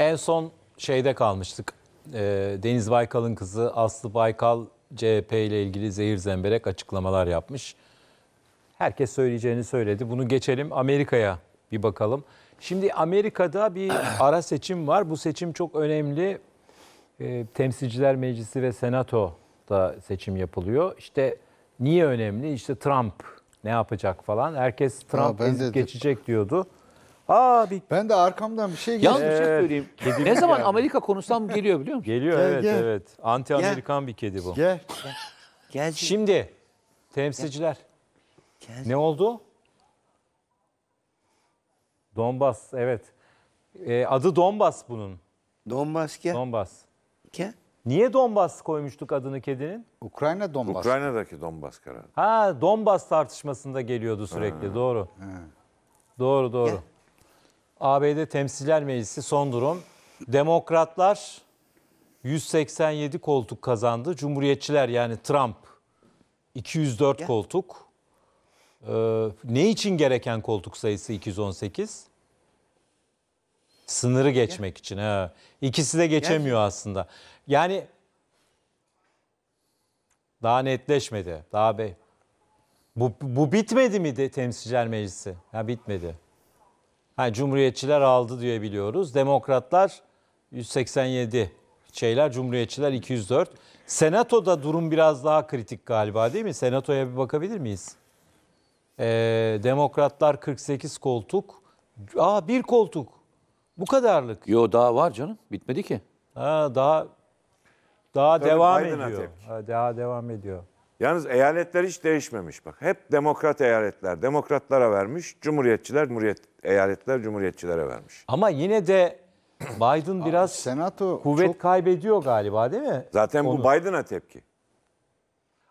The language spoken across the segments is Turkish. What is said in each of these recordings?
En son şeyde kalmıştık. Ee, Deniz Baykal'ın kızı Aslı Baykal CHP ile ilgili zehir zemberek açıklamalar yapmış. Herkes söyleyeceğini söyledi. Bunu geçelim Amerika'ya bir bakalım. Şimdi Amerika'da bir ara seçim var. Bu seçim çok önemli. Ee, Temsilciler Meclisi ve Senato'da seçim yapılıyor. İşte niye önemli? İşte Trump ne yapacak falan. Herkes Trump ezip geçecek diyordu. Abi Ben de arkamdan bir şey Yalnız bir şey geldi. şey ne zaman Amerika konuşsam geliyor biliyor musun? Geliyor Gel, evet gel. evet. Anti Amerikan bir kedi bu. Gel. Gel. Şimdi temsilciler. Gel. Ne oldu? Donbas evet. Ee, adı Donbas bunun. Donbas gel. Donbas. Gel. Niye Donbas koymuştuk adını kedinin? Ukrayna Donbas. Ukrayna'daki Donbas kararı. Ha Donbas tartışmasında geliyordu sürekli doğru. Doğru doğru. Gel. ABD Temsilciler Meclisi son durum. Demokratlar 187 koltuk kazandı. Cumhuriyetçiler yani Trump 204 ya. koltuk. Ee, ne için gereken koltuk sayısı 218? Sınırı geçmek ya. için. He. İkisi de geçemiyor ya. aslında. Yani daha netleşmedi. Daha be. Bu, bu bitmedi mi de temsilciler meclisi? Ha bitmedi. Ha, cumhuriyetçiler aldı diye biliyoruz. Demokratlar 187 şeyler, Cumhuriyetçiler 204. Senato'da durum biraz daha kritik galiba değil mi? Senato'ya bir bakabilir miyiz? Ee, Demokratlar 48 koltuk. Aa bir koltuk. Bu kadarlık. Yo daha var canım. Bitmedi ki. Ha, daha daha Tabii devam Biden'a ediyor. Ha, daha devam ediyor. Yalnız eyaletler hiç değişmemiş bak. Hep demokrat eyaletler demokratlara vermiş, cumhuriyetçiler cumhuriyet eyaletler cumhuriyetçilere vermiş. Ama yine de Biden biraz senato kuvvet çok... kaybediyor galiba değil mi? Zaten Onu. bu Biden'a tepki.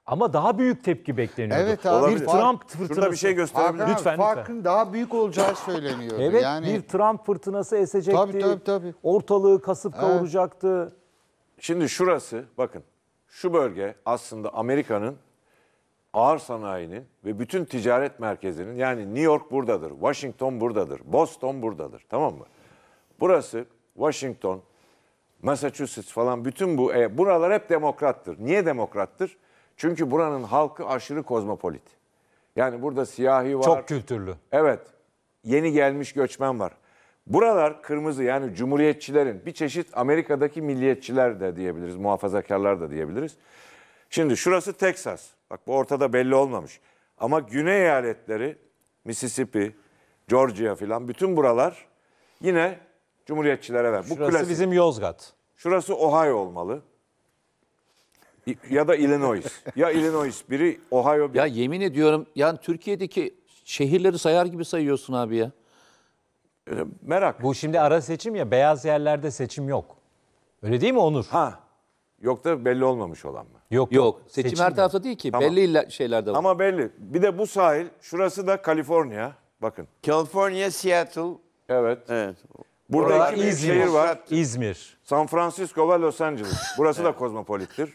Ama daha büyük tepki bekleniyor. Evet abi. Bir Trump Fark, fırtınası. bir şey gösterebilir Hakan, lütfen, farkın lütfen. daha büyük olacağı söyleniyor. evet yani... bir Trump fırtınası esecekti. Tabii tabii. tabii. Ortalığı kasıp evet. kavuracaktı. Şimdi şurası bakın şu bölge aslında Amerika'nın ağır sanayinin ve bütün ticaret merkezinin yani New York buradadır, Washington buradadır, Boston buradadır tamam mı? Burası Washington, Massachusetts falan bütün bu e, buralar hep demokrattır. Niye demokrattır? Çünkü buranın halkı aşırı kozmopolit. Yani burada siyahi var. Çok kültürlü. Evet. Yeni gelmiş göçmen var. Buralar kırmızı yani cumhuriyetçilerin bir çeşit Amerika'daki milliyetçiler de diyebiliriz, muhafazakarlar da diyebiliriz. Şimdi şurası Texas. Bak bu ortada belli olmamış. Ama güney eyaletleri, Mississippi, Georgia filan bütün buralar yine Cumhuriyetçilere ver. Bu Şurası klasik. bizim Yozgat. Şurası Ohio olmalı. Ya da Illinois. ya Illinois biri, Ohio biri. Ya yemin ediyorum yani Türkiye'deki şehirleri sayar gibi sayıyorsun abi ya. Merak. Bu şimdi ara seçim ya beyaz yerlerde seçim yok. Öyle değil mi Onur? Ha Yok da belli olmamış olan mı? Yok. Yok. Seçim, her tarafta değil ki. Tamam. Belli şeyler de var. Ama belli. Bir de bu sahil, şurası da Kaliforniya. Bakın. California, Seattle. Evet. Evet. Burada Oralar iki İzmir. şehir var. İzmir. San Francisco ve Los Angeles. Burası da kozmopolittir.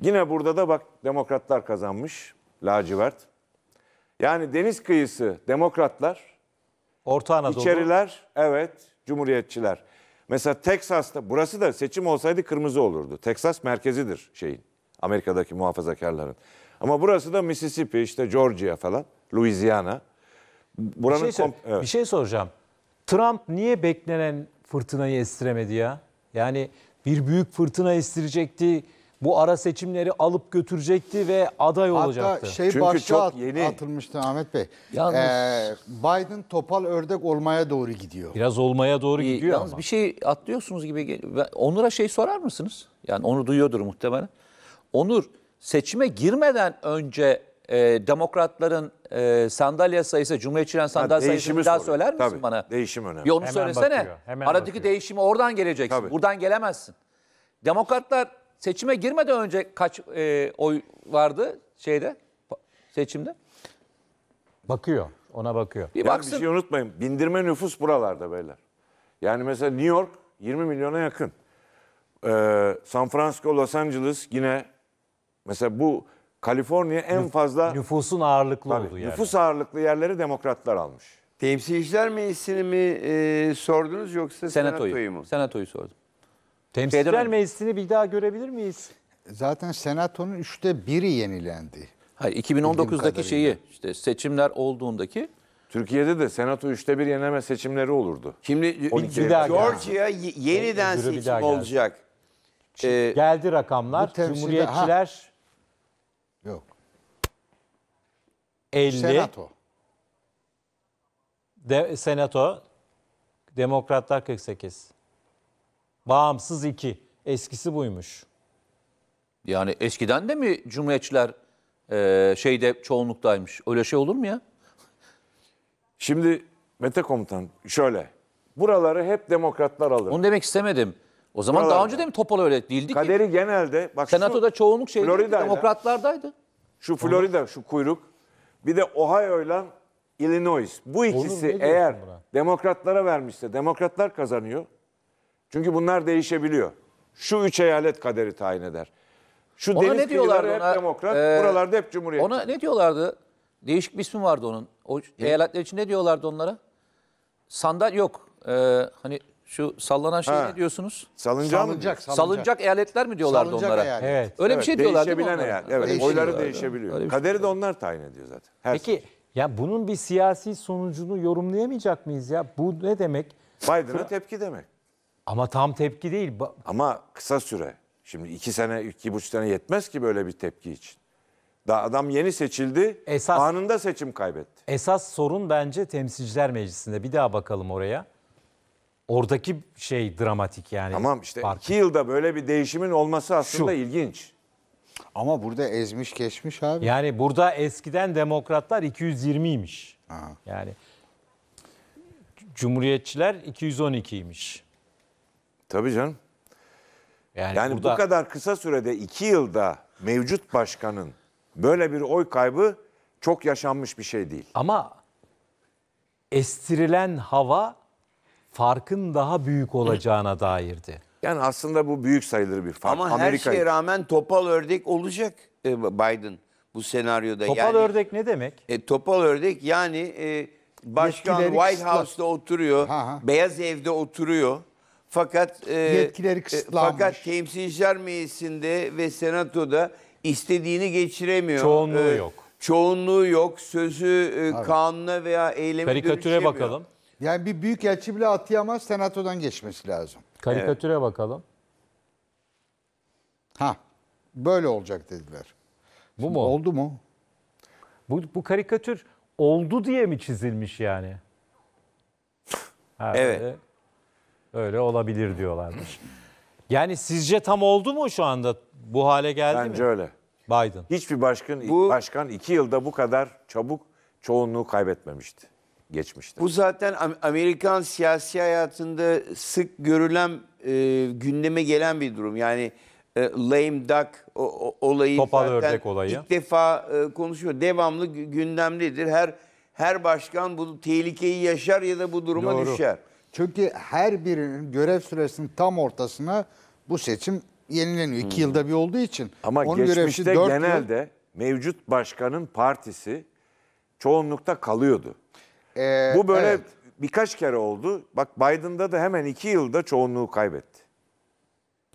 Yine burada da bak demokratlar kazanmış. Lacivert. Yani deniz kıyısı demokratlar, Orta Anadolu. içeriler evet cumhuriyetçiler. Mesela Teksas'ta burası da seçim olsaydı kırmızı olurdu. Teksas merkezidir şeyin. Amerika'daki muhafazakarların. Ama burası da Mississippi, işte Georgia falan, Louisiana. Buranın bir şey, evet. bir şey soracağım. Trump niye beklenen fırtınayı estiremedi ya? Yani bir büyük fırtına estirecekti bu ara seçimleri alıp götürecekti ve aday Hatta olacaktı. Hatta şey Çünkü yeni. atılmıştı Ahmet Bey. Yalnız, ee, Biden topal ördek olmaya doğru gidiyor. Biraz olmaya doğru ee, gidiyor yalnız ama. bir şey atlıyorsunuz gibi. Onur'a şey sorar mısınız? Yani onu duyuyordur muhtemelen. Onur seçime girmeden önce e, demokratların e, sandalye sayısı, cumhuriyetçilerin sandalye yani sayısını daha söyler misin Tabii, bana? Değişim önemli. Bir onu Hemen söylesene. Bakıyor. Hemen Aradaki bakıyor. değişimi oradan geleceksin. Tabii. Buradan gelemezsin. Demokratlar seçime girmeden önce kaç e, oy vardı şeyde seçimde? Bakıyor. Ona bakıyor. Bir baksın. bir şey unutmayın. Bindirme nüfus buralarda beyler. Yani mesela New York 20 milyona yakın. Ee, San Francisco, Los Angeles yine mesela bu Kaliforniya en fazla Nüfusun ağırlıklı Tabii, olduğu yer. nüfus ağırlıklı yerleri demokratlar almış. Temsilciler Meclisi'ni mi e, sordunuz yoksa senatoyu, senatoyu mu? Senatoyu sordum. Temsilciler Şeyden- Meclisi'ni bir daha görebilir miyiz? Zaten senatonun üçte biri yenilendi. Hayır 2019'daki şeyi işte seçimler olduğundaki Türkiye'de de Senato üçte bir yeneme seçimleri olurdu. Şimdi Georgia yeniden Öbürü seçim gelsin. olacak. Ee, Geldi rakamlar. temsilde- Cumhuriyetçiler Yok. 50, Senato. de- senato, demokratlar 48. Bağımsız iki. Eskisi buymuş. Yani eskiden de mi cumhuriyetçiler e, şeyde çoğunluktaymış? Öyle şey olur mu ya? Şimdi Mete Komutan şöyle. Buraları hep demokratlar alır. Onu demek istemedim. O zaman Buralarda. daha önce de mi Topal öyle değildi ki? Kaderi genelde... Bak Senatoda şu, çoğunluk şey demokratlardaydı. Şu Florida, şu kuyruk. Bir de Ohio'yla Illinois. Bu ikisi eğer demokratlara vermişse demokratlar kazanıyor. Çünkü bunlar değişebiliyor. Şu üç eyalet kaderi tayin eder. Şu ona deniz ne diyorlardı hep ona, demokrat, e, buralarda hep cumhuriyet. Ona ne diyorlardı? Değişik bir ismi vardı onun. O eyaletler için ne diyorlardı onlara? Sandal yok. Ee, hani şu sallanan şey ha. ne diyorsunuz? Salıncağı salıncak, mı? Salıncak. eyaletler mi diyorlardı salıncak onlara? Eyalet. Evet. Öyle evet, bir şey diyorlar Değişebilen mi onlara? Eyalet. Evet, oyları şey değişebiliyor. Şey Kaderi de onlar tayin ediyor zaten. Her Peki sınıf. Şey. ya bunun bir siyasi sonucunu yorumlayamayacak mıyız ya? Bu ne demek? Biden'a tepki demek. Ama tam tepki değil. Ama kısa süre. Şimdi iki sene, iki buçuk sene yetmez ki böyle bir tepki için. Daha adam yeni seçildi, Esas- anında seçim kaybetti. Esas sorun bence Temsilciler Meclisi'nde. Bir daha bakalım oraya. Oradaki şey dramatik yani. Tamam işte Fark. iki yılda böyle bir değişimin olması aslında Şu. ilginç. Ama burada ezmiş geçmiş abi. Yani burada eskiden demokratlar 220'ymiş. Yani Cumhuriyetçiler 212'ymiş. Tabii canım. Yani, yani burada... bu kadar kısa sürede iki yılda mevcut başkanın böyle bir oy kaybı çok yaşanmış bir şey değil. Ama estirilen hava farkın daha büyük olacağına dairdi. Yani aslında bu büyük sayılır bir fark. Ama Amerika her şeye rağmen topal ördek olacak e, Biden bu senaryoda. Topal yani, ördek ne demek? E, topal ördek yani e, başkan Yetkileri White kısla... House'da oturuyor, ha, ha. Beyaz Ev'de oturuyor. Fakat e, yetkileri e, kısıtlanmış. fakat Temsilciler Meclisi'nde ve Senato'da istediğini geçiremiyor. Çoğunluğu e, yok. Çoğunluğu yok. Sözü e, evet. kanuna veya eyleme Karikatüre bakalım. Yani bir büyük elçi bile atayamaz Senato'dan geçmesi lazım. Karikatüre evet. bakalım. Ha. Böyle olacak dediler. Bu Şimdi mu? Oldu mu? Bu, bu karikatür oldu diye mi çizilmiş yani? Ha, evet. evet. Öyle olabilir diyorlarmış. Yani sizce tam oldu mu şu anda? Bu hale geldi Bence mi? öyle. Biden. Hiçbir başkan, Bu- başkan iki yılda bu kadar çabuk çoğunluğu kaybetmemişti. Geçmişte. Bu zaten Amerikan siyasi hayatında sık görülen e, gündeme gelen bir durum. Yani e, lame duck o- o- olayı Topal zaten ördek olayı. ilk defa e, konuşuyor. Devamlı gü- gündemdedir. Her her başkan bu tehlikeyi yaşar ya da bu duruma Doğru. düşer. Çünkü her birinin görev süresinin tam ortasına bu seçim yenileniyor. İki yılda bir olduğu için. Ama Onun geçmişte genelde yıl... mevcut başkanın partisi çoğunlukta kalıyordu. Ee, bu böyle evet. birkaç kere oldu. Bak Biden'da da hemen iki yılda çoğunluğu kaybetti.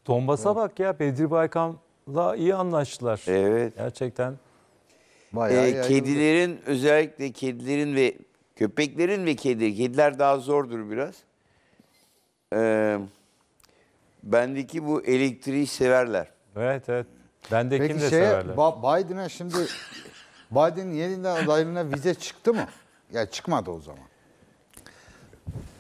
Donbas'a evet. bak ya Bedir Baykan'la iyi anlaştılar. Evet. Gerçekten. Bayağı ee, kedilerin özellikle kedilerin ve köpeklerin ve kedi, kediler daha zordur biraz e, bendeki bu elektriği severler. Evet evet. Bendekini Peki de şey, severler. Ba- Biden'a şimdi Biden'in yeniden adaylığına vize çıktı mı? Ya çıkmadı o zaman.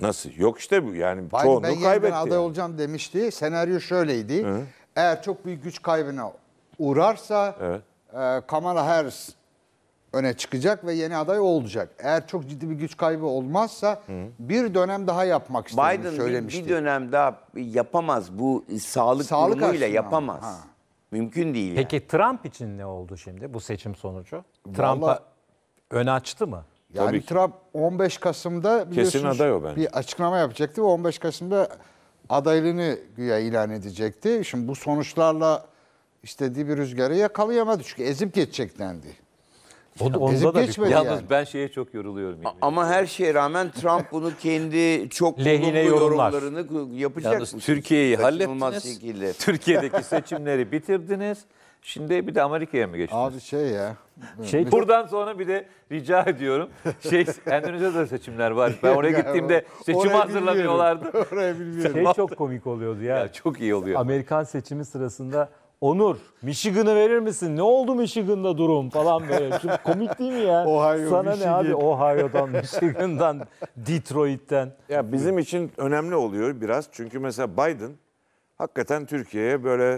Nasıl? Yok işte bu yani Biden çoğunluğu ben yeniden kaybetti. aday yani. olacağım demişti. Senaryo şöyleydi. Hı. Eğer çok büyük güç kaybına uğrarsa Evet. e, Kamala Harris öne çıkacak ve yeni aday olacak. Eğer çok ciddi bir güç kaybı olmazsa Hı. bir dönem daha yapmak istediğini Biden söylemişti. Biden bir dönem daha yapamaz bu sağlık, sağlık durumuyla yapamaz. Ha. Mümkün değil. Peki yani. Trump için ne oldu şimdi bu seçim sonucu? Trump'a öne açtı mı? Yani Trump 15 Kasım'da kesin aday o bence. Bir açıklama yapacaktı ve 15 Kasım'da adaylığını güya ilan edecekti. Şimdi bu sonuçlarla istediği bir rüzgarı yakalayamadı çünkü ezip geçecek dendi. O da onda da geçmedi Yalnız yani. ben şeye çok yoruluyorum. Yani. Ama her şeye rağmen Trump bunu kendi çok lehine yorumlarını yapacak. Yalnız Türkiye'yi hallettiniz. Şekilde. Türkiye'deki seçimleri bitirdiniz. Şimdi bir de Amerika'ya mı geçtiniz? Abi şey ya. Şey, buradan sonra bir de rica ediyorum. Şey Endonezya'da seçimler var. Ben oraya gittiğimde seçim hazırlamıyorlardı. Bilmiyorum. Oraya bilmiyorum. Şey çok komik oluyordu ya. ya çok iyi oluyor. Amerikan seçimi sırasında Onur Michigan'ı verir misin? Ne oldu Michigan'da durum falan böyle. Şimdi komik değil mi ya? Ohio, Sana Michigan. ne abi Ohio'dan, Michigan'dan, Detroit'ten. Ya bizim için önemli oluyor biraz. Çünkü mesela Biden hakikaten Türkiye'ye böyle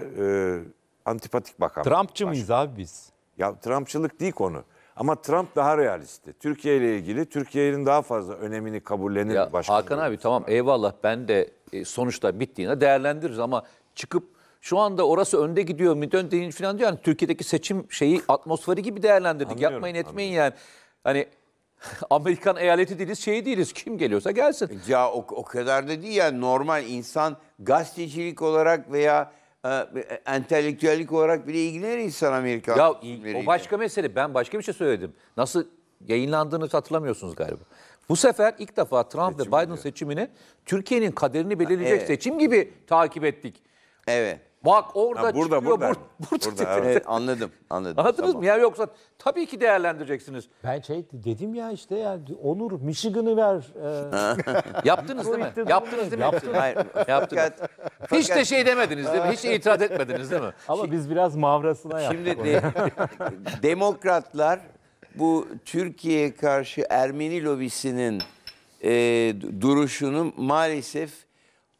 e, antipatik bakan. Trumpçı mıyız abi biz? Ya Trumpçılık değil konu. Ama Trump daha realistti. Türkiye ile ilgili Türkiye'nin daha fazla önemini kabullenir. Ya, Hakan abi tamam eyvallah ben de e, sonuçta bittiğine değerlendiririz ama çıkıp şu anda orası önde gidiyor, midön değil falan diyor. Yani Türkiye'deki seçim şeyi atmosferi gibi değerlendirdik. Anlıyorum, Yapmayın etmeyin anlıyorum. yani. Hani Amerikan eyaleti değiliz, şey değiliz. Kim geliyorsa gelsin. E ya o, o kadar da değil yani normal insan gazetecilik olarak veya e, e entelektüellik olarak bile ilgilenir insan Amerika. Ya o başka mesele. Ben başka bir şey söyledim. Nasıl yayınlandığını hatırlamıyorsunuz galiba. Bu sefer ilk defa Trump seçim ve Biden diyor. seçimini Türkiye'nin kaderini belirleyecek evet. seçim gibi takip ettik. Evet. Bak orada Ha, burada, çıkıyor, burada. bur- burada Burada, Evet, anladım, anladım. Anladınız Tamam. mı? ya yoksa tabii ki değerlendireceksiniz. Ben şey dedim ya işte ya Onur Michigan'ı ver. e, Yaptınız değil mi? Yaptınız değil mi? Hayır, Yaptınız. fakat, Hiç de şey demediniz değil mi? Hiç itiraz etmediniz değil mi? ama biz biraz mavrasına yaptık. Şimdi de- demokratlar bu Türkiye'ye karşı Ermeni lobisinin e, duruşunu maalesef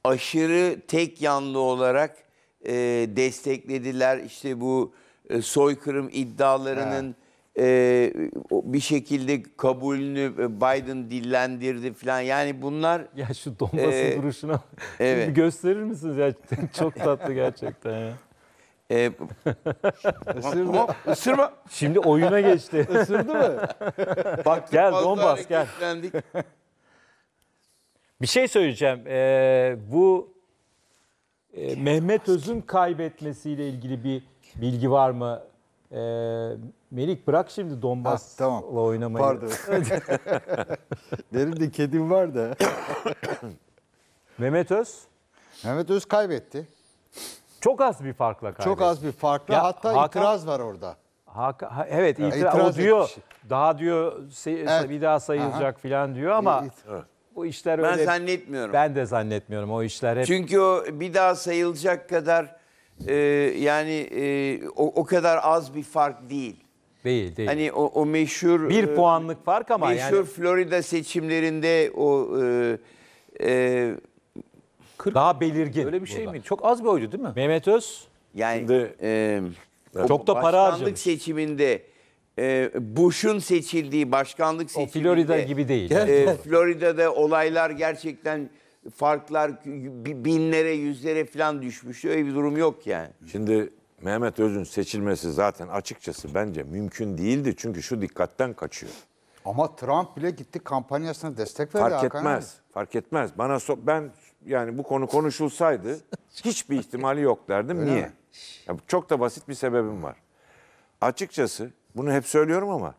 aşırı tek yanlı olarak e, desteklediler. İşte bu e, soykırım iddialarının e, bir şekilde kabulünü e, Biden dillendirdi falan. Yani bunlar... Ya şu Donbas'ın e, duruşuna evet. gösterir misiniz? Ya, çok tatlı gerçekten ya. E, Isırdı. Isırma. Şimdi oyuna geçti. Isırdı mı? Baktık gel Donbas gel. Bir şey söyleyeceğim. Ee, bu e, Mehmet Öz'ün kaybetmesiyle ilgili bir bilgi var mı? E, Melik bırak şimdi Donbas'la tamam. oynamayı. Pardon. Benim de kedim var da. Mehmet Öz? Mehmet Öz kaybetti. Çok az bir farkla kaybetti. Çok az bir farkla. Ya, Hatta Hakan, itiraz var orada. Hakan, ha, evet, ya, itiraz, o diyor. Etmiş. Daha diyor se, evet. bir daha sayılacak falan diyor ama... Evet o işler ben öyle... Ben zannetmiyorum. Ben de zannetmiyorum o işler hep... Çünkü o bir daha sayılacak kadar e, yani e, o, o kadar az bir fark değil. Değil değil. Hani o, o meşhur... Bir e, puanlık fark ama meşhur yani... Meşhur Florida seçimlerinde o... E, e, 40, daha belirgin. Öyle bir şey burada. mi? Çok az bir oydu değil mi? Mehmet Öz. Yani... Şimdi, e, çok da para harcamış. Başkanlık seçiminde e, Bush'un seçildiği başkanlık seçiminde... O Florida gibi değil. E, Florida'da olaylar gerçekten farklar binlere, yüzlere falan düşmüş. Öyle bir durum yok yani. Şimdi Mehmet Öz'ün seçilmesi zaten açıkçası bence mümkün değildi. Çünkü şu dikkatten kaçıyor. Ama Trump bile gitti kampanyasına destek verdi. Fark etmez. Abi. Fark etmez. Bana so ben yani bu konu konuşulsaydı hiçbir ihtimali yok derdim. Öyle Niye? Ya, çok da basit bir sebebim var. Açıkçası bunu hep söylüyorum ama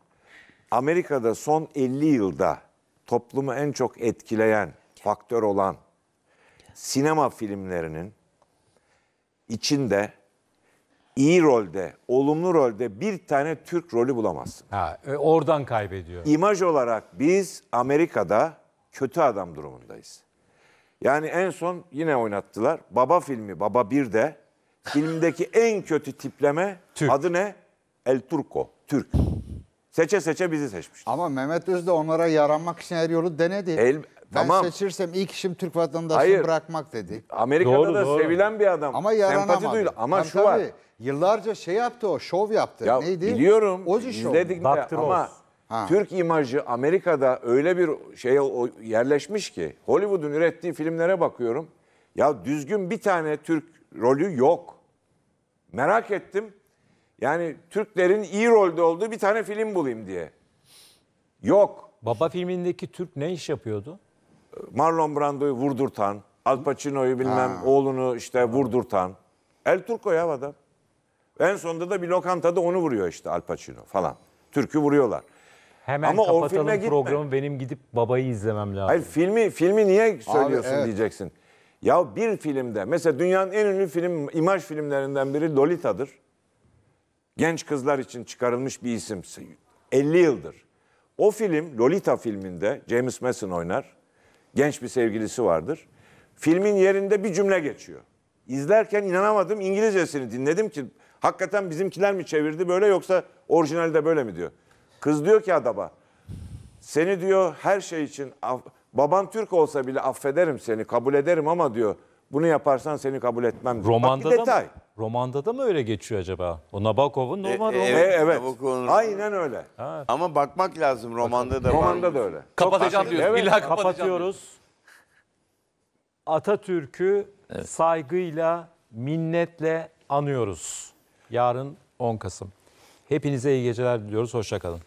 Amerika'da son 50 yılda toplumu en çok etkileyen faktör olan sinema filmlerinin içinde iyi rolde, olumlu rolde bir tane Türk rolü bulamazsın. Ha, e, oradan kaybediyor. İmaj olarak biz Amerika'da kötü adam durumundayız. Yani en son yine oynattılar. Baba filmi, Baba 1'de filmdeki en kötü tipleme Türk. adı ne? El Turco, Türk. Seçe seçe bizi seçmiş. Ama Mehmet Öz de onlara yaranmak için her yolu denedi. El, ben tamam. seçirsem ilk işim Türk vatandaşını bırakmak dedi. Amerika'da doğru, da doğru. sevilen bir adam. Ama yaranamadı. Sempati duyulu. Ama tabii, şu tabii, var. Yıllarca şey yaptı o, şov yaptı. Ya, Neydi? Biliyorum. Ozi şov. İzledik de, ama Ha. Türk imajı Amerika'da öyle bir şey yerleşmiş ki Hollywood'un ürettiği filmlere bakıyorum. Ya düzgün bir tane Türk rolü yok. Merak ettim. Yani Türklerin iyi rolde olduğu bir tane film bulayım diye. Yok. Baba filmindeki Türk ne iş yapıyordu? Marlon Brando'yu vurdurtan, Al Pacino'yu bilmem ha. oğlunu işte vurdurtan. El Turco ya adam. En sonunda da bir lokantada onu vuruyor işte Al Pacino falan. Türk'ü vuruyorlar. Hemen Ama kapatalım o filme gitme. benim gidip babayı izlemem lazım. Hayır filmi filmi niye söylüyorsun Abi, evet. diyeceksin. Ya bir filmde mesela dünyanın en ünlü film imaj filmlerinden biri Lolita'dır genç kızlar için çıkarılmış bir isim. 50 yıldır. O film Lolita filminde James Mason oynar. Genç bir sevgilisi vardır. Filmin yerinde bir cümle geçiyor. İzlerken inanamadım İngilizcesini dinledim ki hakikaten bizimkiler mi çevirdi böyle yoksa orijinalde böyle mi diyor. Kız diyor ki adaba. seni diyor her şey için baban Türk olsa bile affederim seni kabul ederim ama diyor bunu yaparsan seni kabul etmem. Romanda Bak, bir detay. Da mı? romanda da mı öyle geçiyor acaba? O Nabokov'un e, normal e, romanı. E, evet. Nabokov'un- Aynen öyle. Ama bakmak lazım romanda da Romanda da öyle. Kapatacağım diyorsun. Evet, İlla kapatıyoruz. Atatürk'ü saygıyla, minnetle anıyoruz. Yarın 10 Kasım. Hepinize iyi geceler diliyoruz. Hoşçakalın.